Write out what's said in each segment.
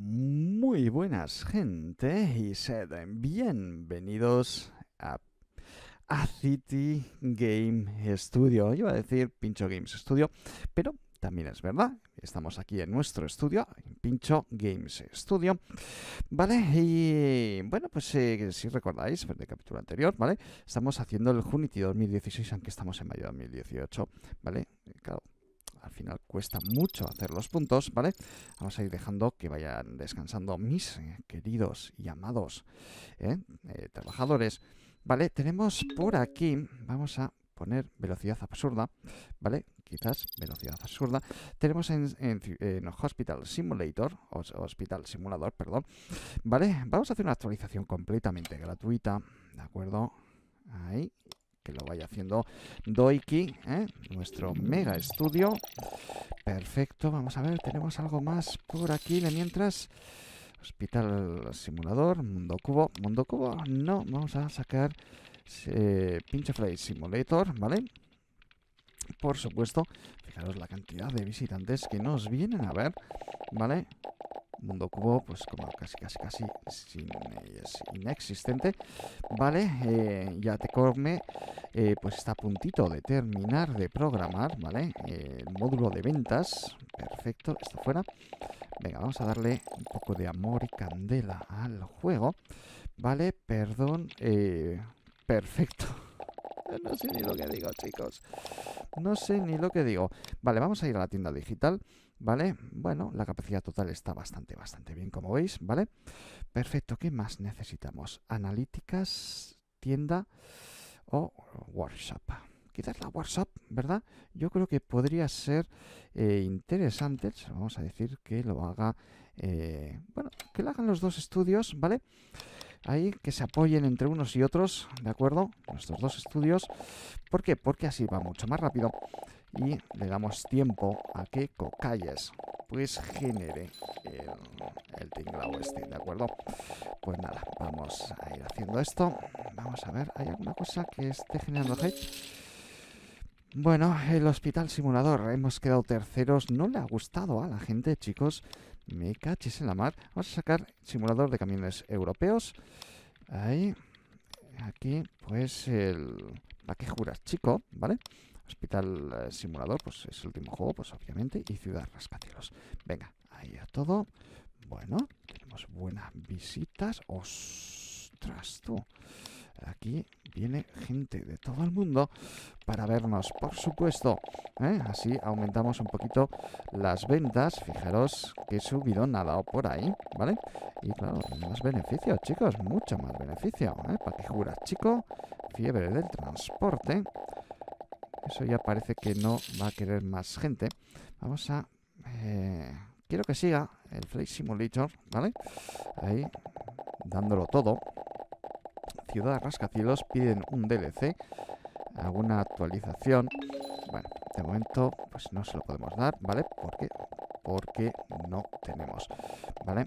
Muy buenas gente y sed bienvenidos a, a, City Game Studio. Iba a decir Pincho Games Studio, pero también es verdad, estamos aquí en nuestro estudio, Pincho Games Studio. ¿Vale? Y bueno, pues eh, si recordáis el capítulo anterior, ¿vale? Estamos haciendo el Unity 2016, aunque estamos en mayo de 2018, ¿vale? Claro, al final cuesta mucho hacer los puntos, ¿vale? Vamos a ir dejando que vayan descansando mis eh, queridos y amados ¿eh? Eh, trabajadores, ¿vale? Tenemos por aquí, vamos a poner velocidad absurda, ¿vale? Quizás velocidad absurda. Tenemos en, Hospital Simulator, Hospital Simulador, perdón, ¿vale? Vamos a hacer una actualización completamente gratuita, ¿de acuerdo? Ahí, lo vaya haciendo Doiki, ¿eh? nuestro mega estudio. Perfecto, vamos a ver, tenemos algo más por aquí de mientras. Hospital Simulador, Mundo Cubo. Mundo Cubo, no, vamos a sacar eh, Pinche Flight Simulator, ¿vale? Por supuesto, fijaros la cantidad de visitantes que nos vienen a ver, ¿vale? Mundo Cubo, pues como casi, casi, casi eh, es inexistente. Vale, eh, ya te come, eh, pues está a puntito de terminar de programar, ¿vale? el módulo de ventas, perfecto, está fuera. Venga, vamos a darle un poco de amor y candela al juego. Vale, perdón, perfecto. No sé ni lo que digo, chicos. No sé ni lo que digo. Vale, vamos a ir a la tienda digital. ¿vale? Bueno, la capacidad total está bastante, bastante bien, como veis, ¿vale? Perfecto, ¿qué más necesitamos? Analíticas, tienda o workshop. Quizás la workshop, ¿verdad? Yo creo que podría ser eh, interesante, vamos a decir que lo haga, eh, bueno, que lo hagan los dos estudios, ¿vale? Ahí, que se apoyen entre unos y otros, ¿de acuerdo? Nuestros dos estudios. ¿Por qué? Porque así va mucho más rápido y le damos tiempo a que Cocayas, pues genere el, el tinglao este, ¿de acuerdo? Pues nada, vamos a ir haciendo esto. Vamos a ver, ¿hay alguna cosa que esté generando hate? Bueno, el hospital simulador, hemos quedado terceros, no le ha gustado a la gente, chicos. Me cachis en la mar. Vamos a sacar simulador de camiones europeos. Ahí, aquí, pues el... ¿Para qué juras, chico? ¿Vale? Hospital eh, Simulador, pues es el último juego, pues obviamente, y Ciudad Rascacielos. Venga, ahí a todo. Bueno, tenemos buenas visitas. ¡Ostras, tú! Aquí viene gente de todo el mundo para vernos, por supuesto. ¿eh? Así aumentamos un poquito las ventas. Fijaros que subido ha dado por ahí, ¿vale? Y claro, más beneficio, chicos, mucho más beneficio. ¿eh? ¿Para que juras, chico? Fiebre del transporte. Eso ya parece que no va a querer más gente. Vamos a... Eh, quiero que siga el Flay Simulator, ¿vale? Ahí, dándolo todo. Ciudad Rascacielos piden un DLC, alguna actualización. Bueno, de momento pues no se lo podemos dar, ¿vale? Porque, porque no tenemos, ¿vale?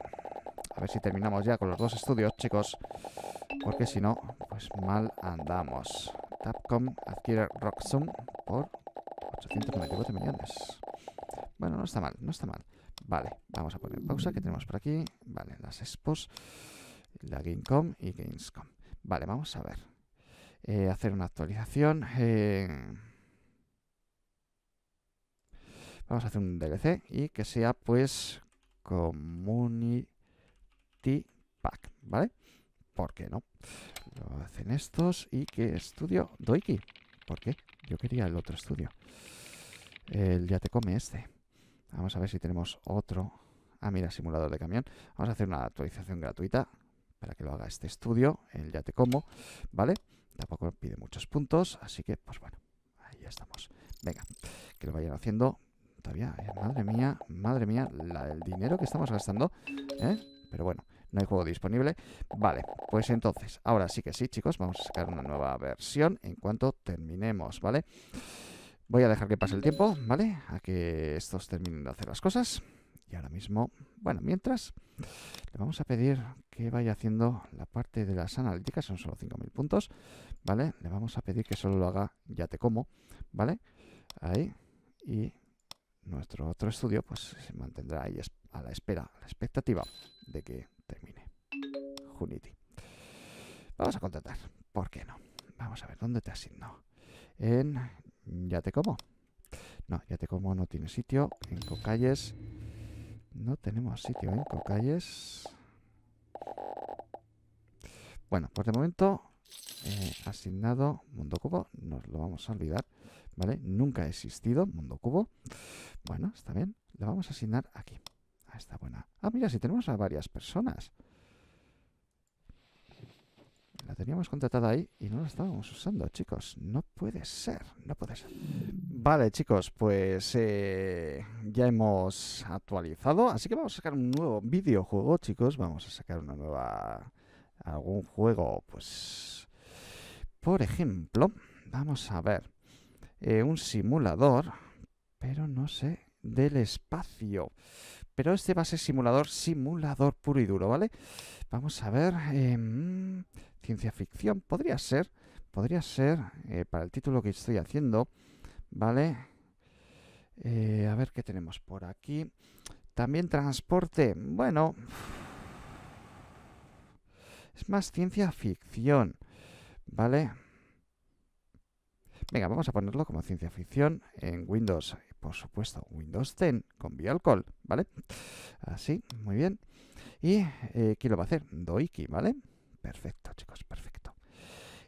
A ver si terminamos ya con los dos estudios, chicos. Porque si no, pues mal andamos. Capcom adquiere Roxum por 894 millones. Bueno, no está mal, no está mal. Vale, vamos a poner pausa que tenemos por aquí. Vale, las expos, la Gamecom y Gamescom. Vale, vamos a ver. Eh, hacer una actualización. Vamos a hacer un DLC y que sea pues Community Pack, ¿vale? ¿Por qué no? lo hacen estos. ¿Y qué estudio? Doiki. ¿Por qué? Yo quería el otro estudio. El ya te come este. Vamos a ver si tenemos otro. Ah, mira, simulador de camión. Vamos a hacer una actualización gratuita para que lo haga este estudio, el ya te como, ¿vale? Tampoco pide muchos puntos, así que, pues bueno, ahí ya estamos. Venga, que lo vayan haciendo. Todavía, ¿eh? madre mía, madre mía, la, el dinero que estamos gastando, ¿eh? Pero bueno, no hay juego disponible. Vale, pues entonces, ahora sí que sí, chicos, vamos a sacar una nueva versión en cuanto terminemos, ¿vale? Voy a dejar que pase el tiempo, ¿vale? A que estos terminen de hacer las cosas. Y ahora mismo, bueno, mientras, le vamos a pedir que vaya haciendo la parte de las analíticas, son solo 5.000 puntos, ¿vale? Le vamos a pedir que solo lo haga ya te como, ¿vale? Ahí, y nuestro otro estudio pues se mantendrá ahí a la espera, a la expectativa de que termine. Unity. Vamos a contratar. ¿Por qué no? Vamos a ver, ¿dónde te asignó? En... Ya te como. No, ya te como no tiene sitio. En Cocalles... No tenemos sitio en Cocalles. Bueno, por pues el momento... Eh, asignado Mundo Cubo, nos lo vamos a olvidar, ¿vale? Nunca ha existido Mundo Cubo. Bueno, está bien. Lo vamos a asignar aquí. Ah, está buena. Ah, mira, si tenemos a varias personas. La teníamos contratada ahí y no la estábamos usando, chicos. No puede ser, no puede ser. Vale, chicos, pues eh, ya hemos actualizado. Así que vamos a sacar un nuevo videojuego, chicos. Vamos a sacar una nueva... algún juego, pues... Por ejemplo, vamos a ver. Eh, un simulador, pero no sé, del espacio. Pero este va a ser simulador, simulador puro y duro, ¿vale? Vamos a ver. Em, ciencia ficción, podría ser. Podría ser eh, para el título que estoy haciendo, ¿vale? Eh, a ver qué tenemos por aquí. También transporte. Bueno. Es más ciencia ficción, ¿vale? Venga, vamos a ponerlo como ciencia ficción en Windows por supuesto, Windows 10 con bioalcohol ¿vale? Así, muy bien. ¿Y eh, lo va a hacer? Doiki, ¿vale? Perfecto, chicos, perfecto.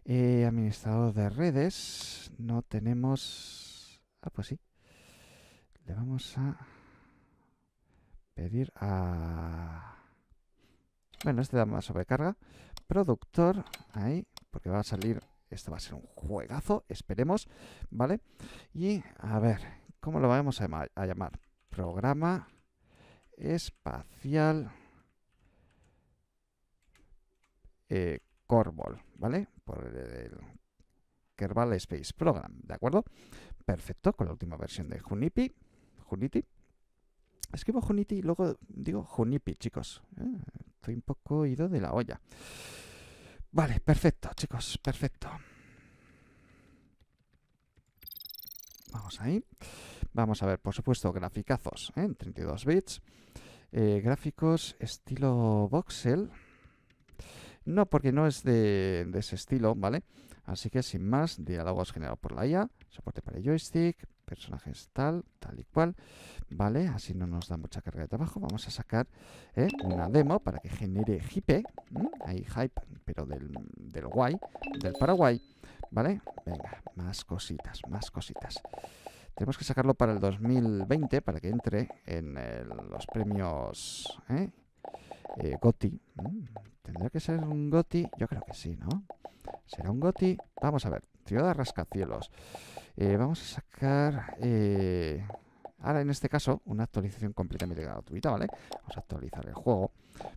Eh, administrador de redes, no tenemos... Ah, pues sí. Le vamos a pedir a... Bueno, este da más sobrecarga. Productor, ahí, porque va a salir... Esto va a ser un juegazo, esperemos, ¿vale? Y a ver, ¿Cómo lo vamos a llamar? Programa espacial eh, corbol ¿vale? Por el, Kerbal Space Program, ¿de acuerdo? Perfecto, con la última versión de Junipi. Juniti. Escribo Juniti y luego digo Junipi, chicos. ¿eh? estoy un poco ido de la olla. Vale, perfecto, chicos, perfecto. Vamos ahí. Vamos a ver, por supuesto, graficazos en ¿eh? 32 bits. Eh, gráficos estilo voxel. No, porque no es de, ese estilo, ¿vale? Así que sin más, diálogos generados por la IA, soporte para joystick, personajes tal, tal y cual, ¿vale? Así no nos da mucha carga de trabajo. Vamos a sacar ¿eh? una demo para que genere hype, hay hype, pero del, del guay, del Paraguay, ¿vale? Venga, más cositas, más cositas. Tenemos que sacarlo para el 2020, para que entre en eh, los premios ¿eh? eh GOTI. ¿Tendrá que ser un GOTI? Yo creo que sí, ¿no? ¿Será un GOTI? Vamos a ver. Ciudad de Rascacielos. Eh, vamos a sacar... Ahora, en este caso, una actualización completamente gratuita, ¿vale? Vamos a actualizar el juego,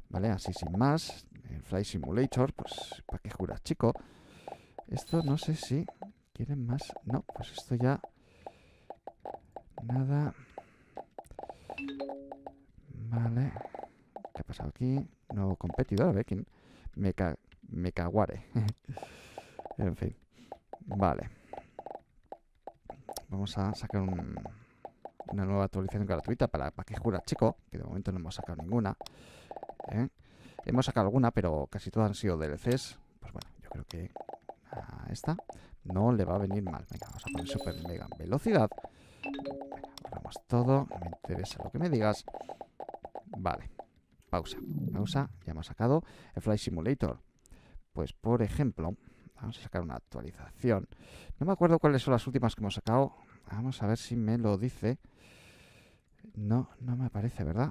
¿vale? Así sin más. Fly Simulator, pues, ¿para qué juras, chico? Esto no sé si... ¿Quieren más? No, pues esto ya... Nada. Vale. ¿Qué ha pasado aquí? Nuevo competidor. A ver quién. Me, caguare. en fin. Vale. Vamos a sacar una nueva actualización gratuita para, para que jura chico, que de momento no hemos sacado ninguna. ¿eh? Hemos sacado alguna, pero casi todas han sido DLCs. Pues bueno, yo creo que a esta no le va a venir mal. Venga, vamos a poner super mega velocidad todo. me interesa lo que me digas. Vale. Pausa. Pausa. Ya hemos sacado el fly Simulator. Pues, por ejemplo, vamos a sacar una actualización. No me acuerdo cuáles son las últimas que hemos sacado. Vamos a ver si me lo dice. No, no me aparece, ¿verdad?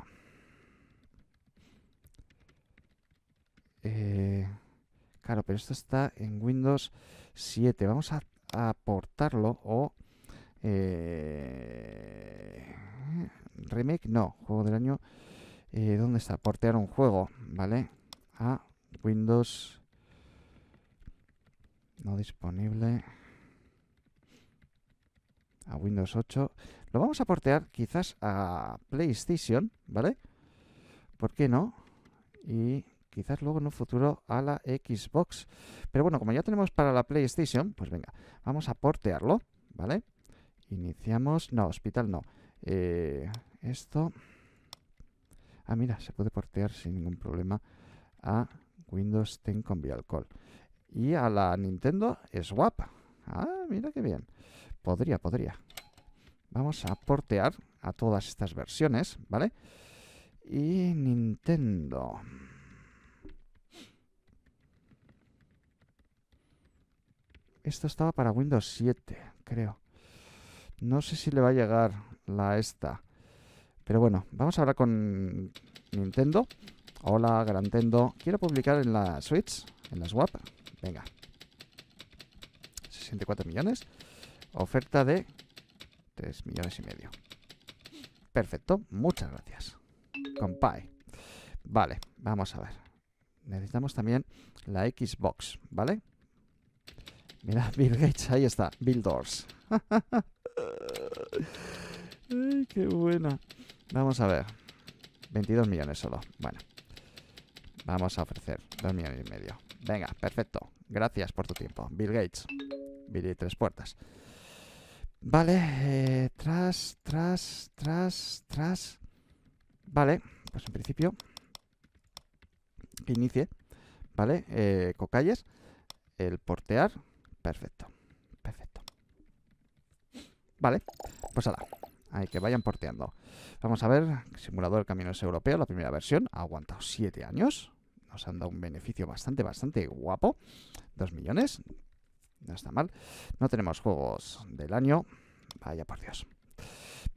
Eh, claro, pero esto está en Windows 7. Vamos a aportarlo o eh, remake, no. Juego del año. Eh, ¿Dónde está? Portear un juego, ¿vale? A Windows. No disponible. A Windows 8. Lo vamos a portear quizás a PlayStation, ¿vale? ¿Por qué no? Y quizás luego en un futuro a la Xbox. Pero bueno, como ya tenemos para la PlayStation, pues venga, vamos a portearlo, ¿vale? Iniciamos. No, hospital no. Eh, esto. Ah, mira, se puede portear sin ningún problema a Windows 10 con alcohol Y a la Nintendo es guapa. Ah, mira qué bien. Podría, podría. Vamos a portear a todas estas versiones, ¿vale? Y Nintendo. Esto estaba para Windows 7, creo. No sé si le va a llegar la esta. Pero bueno, vamos a hablar con Nintendo. Hola, Grantendo. Quiero publicar en la Switch, en la Swap. Venga. 64 millones. Oferta de 3 millones y medio. Perfecto, muchas gracias. Compay. Vale, vamos a ver. Necesitamos también la Xbox, ¿vale? Mira, Bill Gates, ahí está, Bill Doors. Ay, qué buena. Vamos a ver. 22 millones solo. Bueno. Vamos a ofrecer 2 millones y medio. Venga, perfecto. Gracias por tu tiempo. Bill Gates. Bill y Tres Puertas. Vale. Eh, tras, tras, tras, tras. Vale. Pues en principio. inicie. Vale. Eh, cocalles. El portear. Perfecto. Vale, pues ahora. Hay que vayan porteando. Vamos a ver, simulador camiones europeo, la primera versión. Ha aguantado 7 años. Nos han dado un beneficio bastante, bastante guapo. 2 millones. No está mal. No tenemos juegos del año. Vaya por Dios.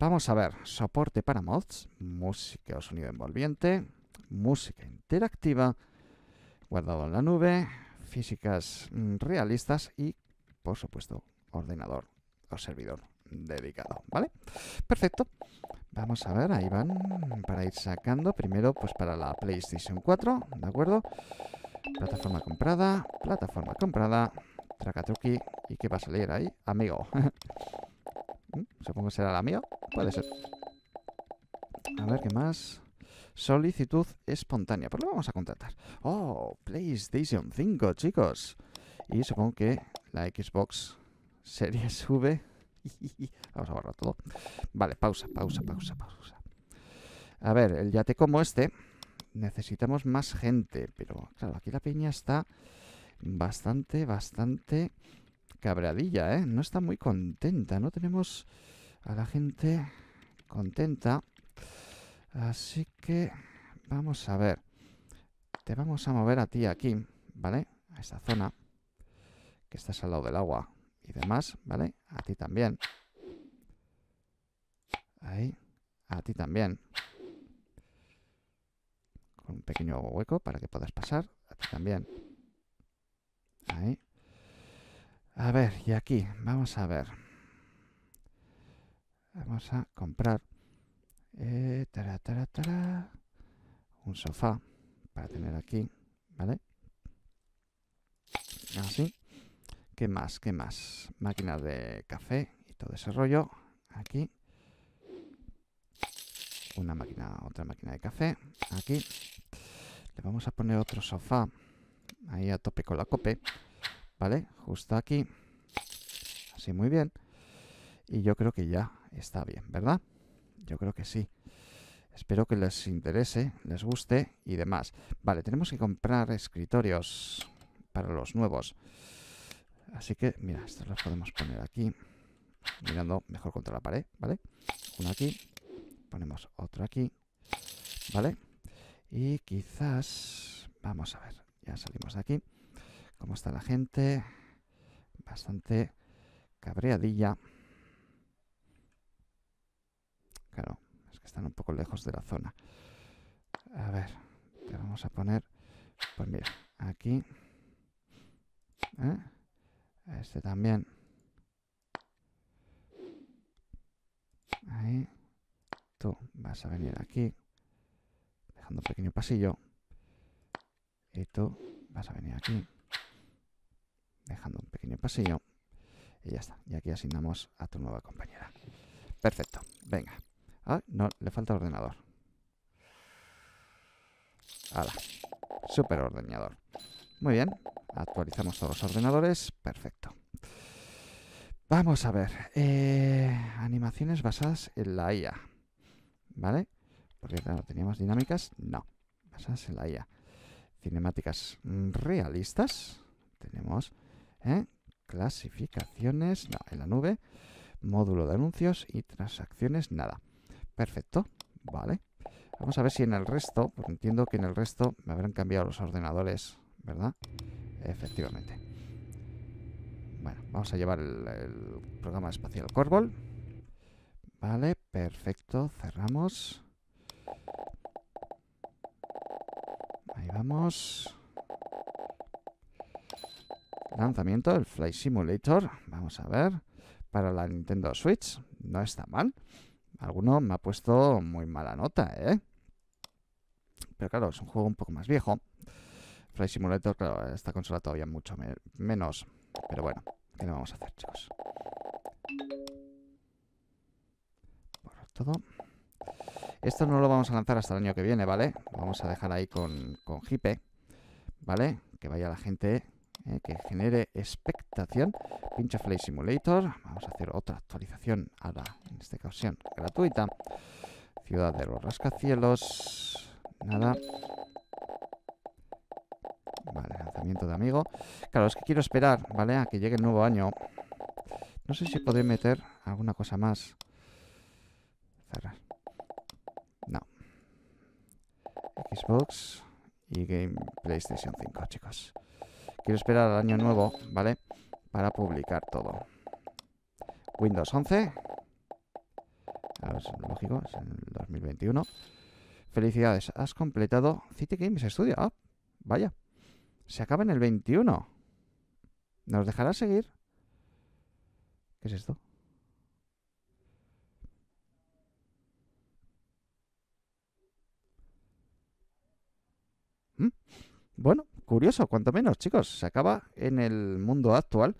Vamos a ver, soporte para mods, música o sonido envolviente, música interactiva, guardado en la nube, físicas realistas y, por supuesto, ordenador o servidor dedicado, ¿vale? Perfecto. Vamos a ver, ahí van para ir sacando. Primero, pues para la PlayStation 4, ¿de acuerdo? Plataforma comprada, plataforma comprada, tracatruqui. ¿Y qué va a salir ahí? Amigo. Mm, supongo será la mía. Puede ser. A ver, ¿qué más? Solicitud espontánea. Pues lo vamos a contratar. Oh, PlayStation 5, chicos. Y supongo que la Xbox Series V Vamos a borrar todo. Vale, pausa, pausa, pausa, pausa. A ver, el yate como este. Necesitamos más gente, pero claro, aquí la peña está bastante, bastante cabreadilla, ¿eh? No está muy contenta, no tenemos a la gente contenta. Así que vamos a ver. Te vamos a mover a ti aquí, ¿vale? A esta zona que estás al lado del agua y demás, ¿vale? A ti también. Ahí. A ti también. Con un pequeño hueco para que puedas pasar. A ti también. Ahí. A ver, y aquí, vamos a ver. Vamos a comprar eh, un sofá para tener aquí, ¿vale? Así. ¿Qué más? ¿Qué más? Máquina de café y todo ese rollo. Aquí. Una máquina, otra máquina de café. Aquí. Le vamos a poner otro sofá. Ahí a tope con la cope. ¿Vale? Justo aquí. Así muy bien. Y yo creo que ya está bien, ¿verdad? Yo creo que sí. Espero que les interese, les guste y demás. Vale, tenemos que comprar escritorios para los nuevos. Así que, mira, estos las podemos poner aquí, mirando mejor contra la pared, ¿vale? Uno aquí, ponemos otro aquí, ¿vale? Y quizás, vamos a ver, ya salimos de aquí. ¿Cómo está la gente? Bastante cabreadilla. Claro, es que están un poco lejos de la zona. A ver, te vamos a poner, pues mira, aquí. ¿eh? Este también. Tú vas a venir aquí, dejando un pequeño pasillo. Y tú vas a venir aquí, dejando un pequeño pasillo. Y ya está. Y aquí asignamos a tu nueva compañera. Perfecto. Venga. Ah, no, le falta ordenador. Hala. Super ordenador. Muy bien, actualizamos todos los ordenadores, perfecto. Vamos a ver, eh, animaciones basadas en la IA, ¿vale? Porque no teníamos dinámicas, no, basadas en la IA. Cinemáticas realistas, tenemos, ¿eh? Clasificaciones, no, en la nube, módulo de anuncios y transacciones, nada. Perfecto, vale. Vamos a ver si en el resto, porque entiendo que en el resto me habrán cambiado los ordenadores ¿verdad? Efectivamente. Bueno, vamos a llevar el, programa espacial Corbol. Vale, perfecto, cerramos. Ahí vamos. Lanzamiento, del Fly Simulator. Vamos a ver. Para la Nintendo Switch. No está mal. Alguno me ha puesto muy mala nota, ¿eh? Pero claro, es un juego un poco más viejo. Fly Simulator, claro, esta consola todavía mucho menos. Pero bueno, ¿qué le vamos a hacer, chicos? Por todo. Esto no lo vamos a lanzar hasta el año que viene, ¿vale? vamos a dejar ahí con, con hipe, ¿vale? Que vaya la gente, eh, que genere expectación. Pincha Fly Simulator. Vamos a hacer otra actualización ahora, en esta ocasión, gratuita. Ciudad de los rascacielos. Nada de amigo. Claro, es que quiero esperar, ¿vale? A que llegue el nuevo año. No sé si podré meter alguna cosa más. Cerrar. No. Xbox y Game PlayStation 5, chicos. Quiero esperar al año nuevo, ¿vale? Para publicar todo. Windows 11. Claro, lógico, es el 2021. Felicidades, has completado City Games Studio. Ah, vaya se acaba en el 21. ¿Nos dejará seguir? ¿Qué es esto? Mm. Bueno, curioso, cuanto menos, chicos. Se acaba en el mundo actual.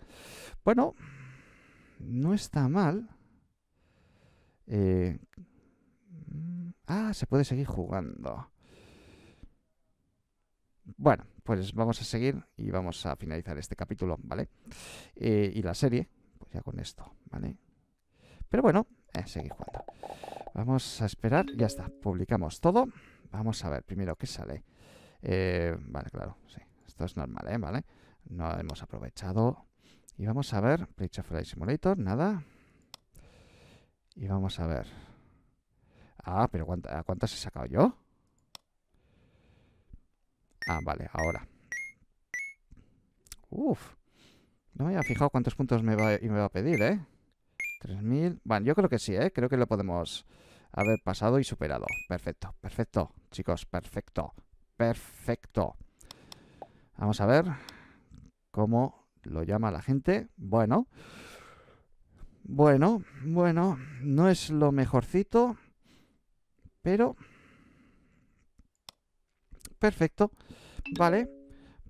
Bueno, no está mal. Eh, mm. Ah, se puede seguir jugando. Bueno, pues vamos a seguir y vamos a finalizar este capítulo, ¿vale? Eh, y la serie, pues ya con esto, ¿vale? Pero bueno, a eh, seguir jugando. Vamos a esperar, ya está, publicamos todo. Vamos a ver primero qué sale. Eh, vale, claro, sí, esto es normal, ¿eh? ¿Vale? No hemos aprovechado. Y vamos a ver, Bridge of Flight Simulator, nada. Y vamos a ver. Ah, pero ¿a cuántas he sacado yo? Ah, vale, ahora. Uf. No me había fijado cuántos puntos me va, me va a pedir, ¿eh? 3.000. Bueno, yo creo que sí, ¿eh? Creo que lo podemos haber pasado y superado. Perfecto, perfecto, chicos, perfecto. Perfecto. Vamos a ver cómo lo llama la gente. Bueno. Bueno, bueno, no es lo mejorcito, pero... Perfecto. Vale,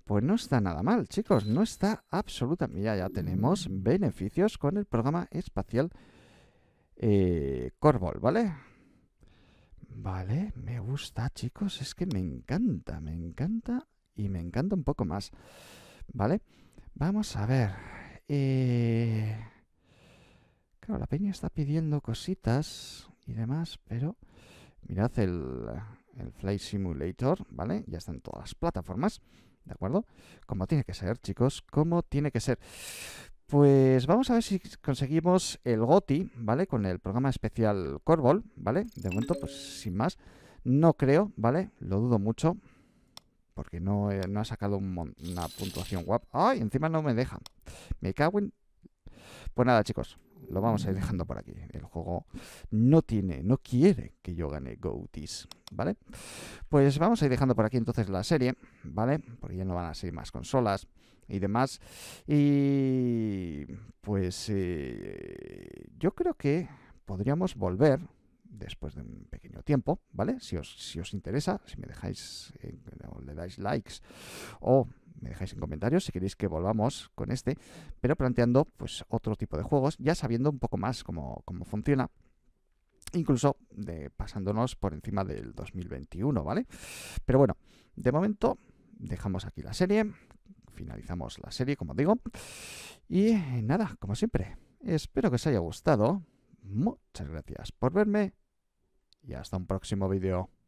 pues no está nada mal, chicos, no está absolutamente... Mira, ya tenemos beneficios con el programa espacial eh, Corbol, ¿vale? Vale, me gusta, chicos, es que me encanta, me encanta y me encanta un poco más, ¿vale? Vamos a ver. Eh, claro, la peña está pidiendo cositas y demás, pero mirad el el Flight Simulator, ¿vale? Ya están todas las plataformas, ¿de acuerdo? Como tiene que ser, chicos, ¿Cómo tiene que ser. Pues vamos a ver si conseguimos el GOTI, ¿vale? Con el programa especial Corbol, ¿vale? De momento, pues sin más. No creo, ¿vale? Lo dudo mucho. Porque no, eh, no ha sacado una puntuación guap. ¡Ay! Encima no me deja. Me cago en... Pues nada, chicos lo vamos a ir dejando por aquí. El juego no tiene, no quiere que yo gane Goaties. ¿vale? Pues vamos a ir dejando por aquí entonces la serie, ¿vale? Porque ya no van a ser más consolas y demás. Y pues eh, yo creo que podríamos volver después de un pequeño tiempo, ¿vale? Si os, si os interesa, si me dejáis, eh, le dais likes o me dejáis en comentarios si queréis que volvamos con este, pero planteando pues otro tipo de juegos, ya sabiendo un poco más cómo, cómo funciona. Incluso pasándonos por encima del 2021, ¿vale? Pero bueno, de momento dejamos aquí la serie, finalizamos la serie, como digo. Y nada, como siempre, espero que os haya gustado. Muchas gracias por verme y hasta un próximo vídeo.